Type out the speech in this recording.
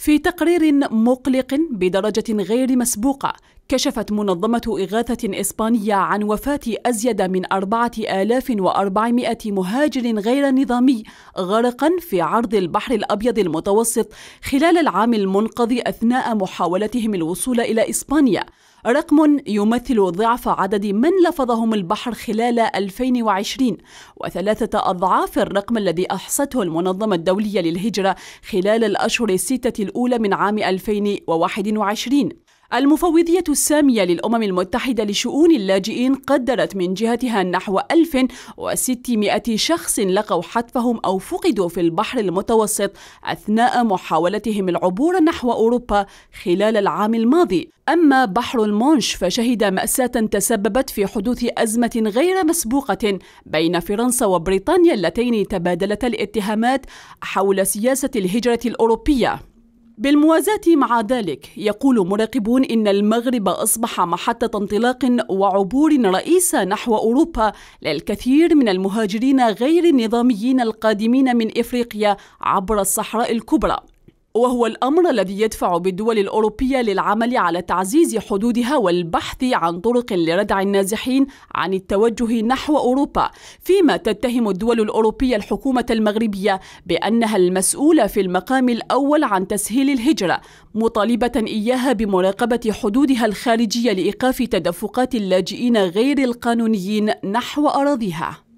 في تقرير مقلق بدرجة غير مسبوقة كشفت منظمة إغاثة إسبانية عن وفاة أزيد من 4400 مهاجر غير نظامي غرقا في عرض البحر الأبيض المتوسط خلال العام المنقضي أثناء محاولتهم الوصول إلى إسبانيا رقم يمثل ضعف عدد من لفظهم البحر خلال 2020 وثلاثة أضعاف الرقم الذي أحصته المنظمة الدولية للهجرة خلال الأشهر الستة الأولى من عام 2021 المفوضية السامية للأمم المتحدة لشؤون اللاجئين قدرت من جهتها نحو 1600 شخص لقوا حتفهم أو فقدوا في البحر المتوسط أثناء محاولتهم العبور نحو أوروبا خلال العام الماضي أما بحر المونش فشهد مأساة تسببت في حدوث أزمة غير مسبوقة بين فرنسا وبريطانيا اللتين تبادلتا الاتهامات حول سياسة الهجرة الأوروبية بالموازاة مع ذلك يقول مراقبون إن المغرب أصبح محطة انطلاق وعبور رئيسة نحو أوروبا للكثير من المهاجرين غير النظاميين القادمين من إفريقيا عبر الصحراء الكبرى وهو الأمر الذي يدفع بالدول الأوروبية للعمل على تعزيز حدودها والبحث عن طرق لردع النازحين عن التوجه نحو أوروبا فيما تتهم الدول الأوروبية الحكومة المغربية بأنها المسؤولة في المقام الأول عن تسهيل الهجرة مطالبة إياها بمراقبة حدودها الخارجية لإيقاف تدفقات اللاجئين غير القانونيين نحو أراضيها